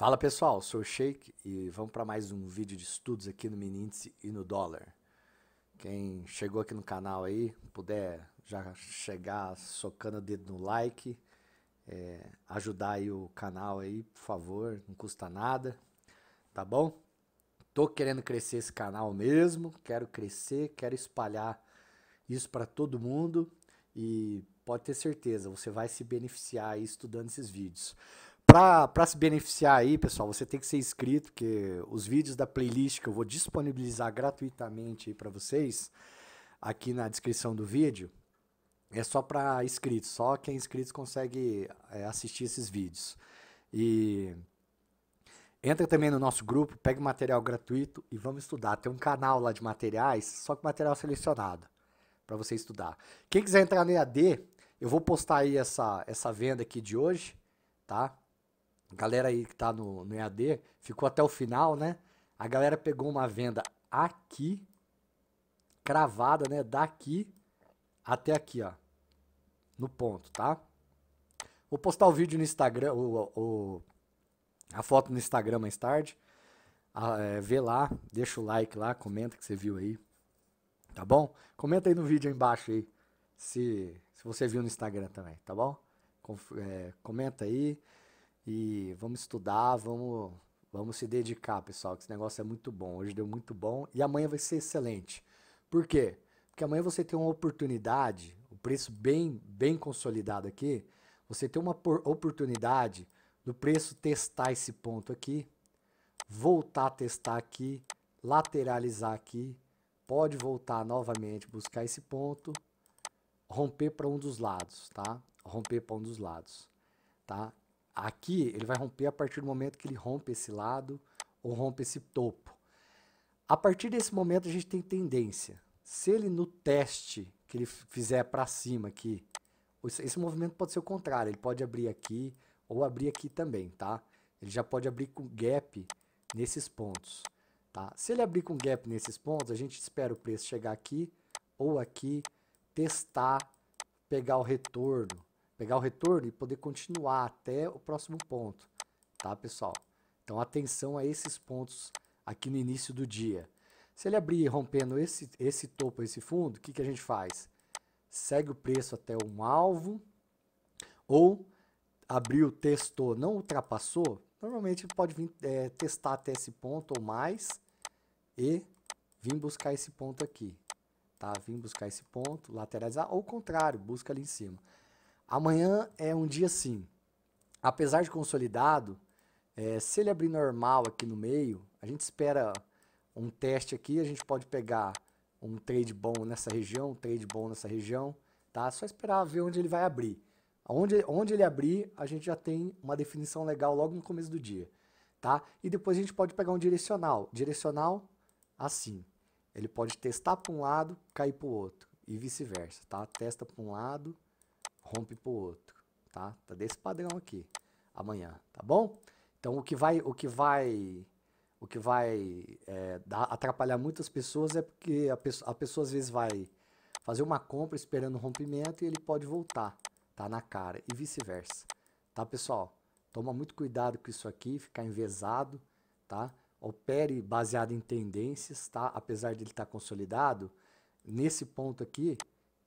Fala pessoal, sou o Sheik e vamos para mais um vídeo de estudos aqui no Miníndice e no dólar. Quem chegou aqui no canal aí, puder já chegar socando o dedo no like, é, ajudar aí o canal aí, por favor, não custa nada, tá bom? Tô querendo crescer esse canal mesmo, quero crescer, quero espalhar isso para todo mundo e pode ter certeza, você vai se beneficiar aí estudando esses vídeos. Para se beneficiar aí, pessoal, você tem que ser inscrito, porque os vídeos da playlist que eu vou disponibilizar gratuitamente para vocês, aqui na descrição do vídeo, é só para inscritos. Só quem é inscrito consegue é, assistir esses vídeos. E entra também no nosso grupo, pega material gratuito e vamos estudar. Tem um canal lá de materiais, só com material selecionado, para você estudar. Quem quiser entrar no EAD, eu vou postar aí essa, essa venda aqui de hoje, tá? galera aí que tá no, no EAD, ficou até o final, né? A galera pegou uma venda aqui, cravada, né? Daqui até aqui, ó. No ponto, tá? Vou postar o vídeo no Instagram, o, o a foto no Instagram mais tarde. Ah, é, vê lá, deixa o like lá, comenta que você viu aí. Tá bom? Comenta aí no vídeo aí embaixo aí. Se, se você viu no Instagram também, tá bom? é, comenta aí. E vamos estudar, vamos, vamos se dedicar, pessoal, que esse negócio é muito bom. Hoje deu muito bom e amanhã vai ser excelente. Por quê? Porque amanhã você tem uma oportunidade, o preço bem, bem consolidado aqui, você tem uma oportunidade do preço testar esse ponto aqui, voltar a testar aqui, lateralizar aqui, pode voltar novamente, buscar esse ponto, romper para um dos lados, tá? Romper para um dos lados, tá? Aqui ele vai romper a partir do momento que ele rompe esse lado ou rompe esse topo. A partir desse momento a gente tem tendência. Se ele no teste que ele fizer para cima aqui, esse movimento pode ser o contrário, ele pode abrir aqui ou abrir aqui também, tá? Ele já pode abrir com gap nesses pontos, tá? Se ele abrir com gap nesses pontos, a gente espera o preço chegar aqui ou aqui, testar, pegar o retorno, pegar o retorno e poder continuar até o próximo ponto, tá, pessoal? Então, atenção a esses pontos aqui no início do dia. Se ele abrir rompendo esse, esse topo, esse fundo, o que, que a gente faz? Segue o preço até um alvo ou abriu, testou, não ultrapassou, normalmente pode vir é, testar até esse ponto ou mais e vir buscar esse ponto aqui, tá? Vim buscar esse ponto, lateralizar ou o contrário, busca ali em cima. Amanhã é um dia assim. Apesar de consolidado, é, se ele abrir normal aqui no meio, a gente espera um teste aqui, a gente pode pegar um trade bom nessa região, um trade bom nessa região, tá? Só esperar ver onde ele vai abrir. Onde, onde ele abrir, a gente já tem uma definição legal logo no começo do dia, tá? E depois a gente pode pegar um direcional. Direcional, assim. Ele pode testar para um lado, cair para o outro e vice-versa, tá? Testa para um lado, rompe para o outro, tá? Tá desse padrão aqui, amanhã, tá bom? Então o que vai, o que vai, o que vai é, dar, atrapalhar muitas pessoas é porque a pessoa, a pessoa às vezes vai fazer uma compra esperando o rompimento e ele pode voltar, tá? Na cara e vice-versa, tá pessoal? Toma muito cuidado com isso aqui, ficar envezado, tá? Opere baseado em tendências, tá? Apesar de ele estar tá consolidado, nesse ponto aqui,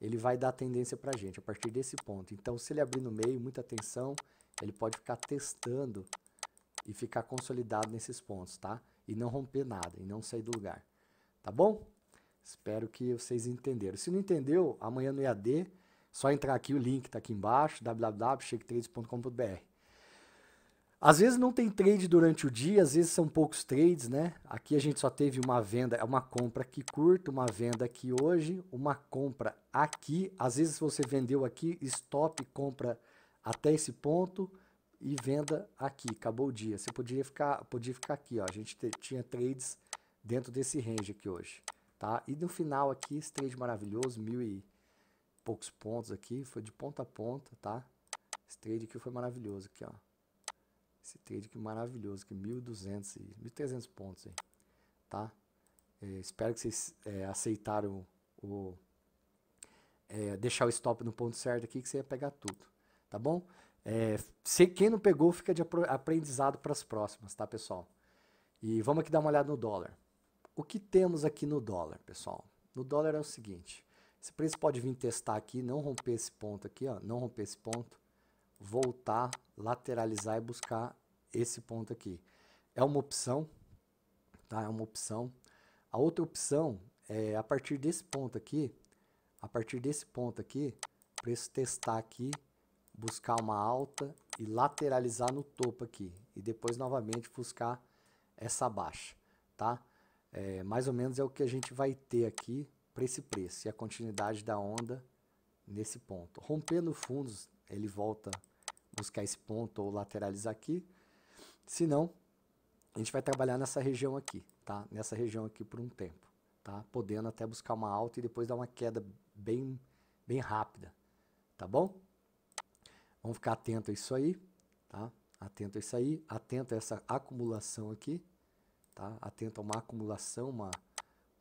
ele vai dar tendência para a gente a partir desse ponto. Então, se ele abrir no meio, muita atenção, ele pode ficar testando e ficar consolidado nesses pontos, tá? E não romper nada, e não sair do lugar. Tá bom? Espero que vocês entenderam. Se não entendeu, amanhã no EAD, só entrar aqui, o link está aqui embaixo, www.shake3.com.br. Às vezes não tem trade durante o dia, às vezes são poucos trades, né? Aqui a gente só teve uma venda, é uma compra aqui curta, uma venda aqui hoje, uma compra aqui. Às vezes você vendeu aqui, stop, compra até esse ponto e venda aqui, acabou o dia. Você poderia ficar, podia ficar aqui, ó. A gente tinha trades dentro desse range aqui hoje, tá? E no final aqui, esse trade maravilhoso, mil e poucos pontos aqui, foi de ponta a ponta, tá? Esse trade aqui foi maravilhoso aqui, ó. Esse trade que maravilhoso, que 1.200, 1.300 pontos aí, tá? É, espero que vocês é, aceitaram o, o é, deixar o stop no ponto certo aqui que você ia pegar tudo, tá bom? É, se quem não pegou fica de aprendizado para as próximas, tá pessoal? E vamos aqui dar uma olhada no dólar. O que temos aqui no dólar, pessoal? No dólar é o seguinte, esse preço pode vir testar aqui, não romper esse ponto aqui, ó, não romper esse ponto, voltar, lateralizar e buscar esse ponto aqui. É uma opção, tá? É uma opção. A outra opção é a partir desse ponto aqui, a partir desse ponto aqui, preço testar aqui, buscar uma alta e lateralizar no topo aqui e depois novamente buscar essa baixa, tá? É, mais ou menos é o que a gente vai ter aqui para esse preço e a continuidade da onda nesse ponto. Rompendo fundos, ele volta buscar esse ponto ou lateralizar aqui. Se não, a gente vai trabalhar nessa região aqui, tá? Nessa região aqui por um tempo, tá? Podendo até buscar uma alta e depois dar uma queda bem, bem rápida, tá bom? Vamos ficar atento a isso aí, tá? Atento a isso aí, atento a essa acumulação aqui, tá? Atento a uma acumulação, uma,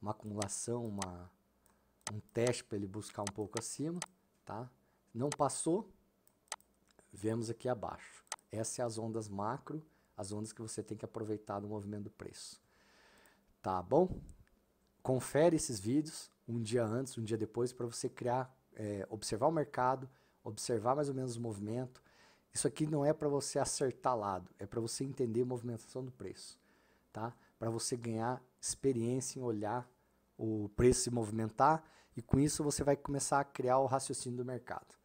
uma acumulação, uma, um teste para ele buscar um pouco acima, tá? Não passou, vemos aqui abaixo. Essas são é as ondas macro, as ondas que você tem que aproveitar no movimento do preço. Tá bom? Confere esses vídeos um dia antes, um dia depois, para você criar, é, observar o mercado, observar mais ou menos o movimento. Isso aqui não é para você acertar lado, é para você entender a movimentação do preço, tá? Para você ganhar experiência em olhar o preço se movimentar e com isso você vai começar a criar o raciocínio do mercado.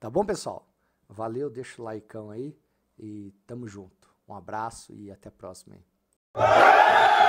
Tá bom, pessoal? Valeu, deixa o likeão aí e tamo junto. Um abraço e até a próxima aí.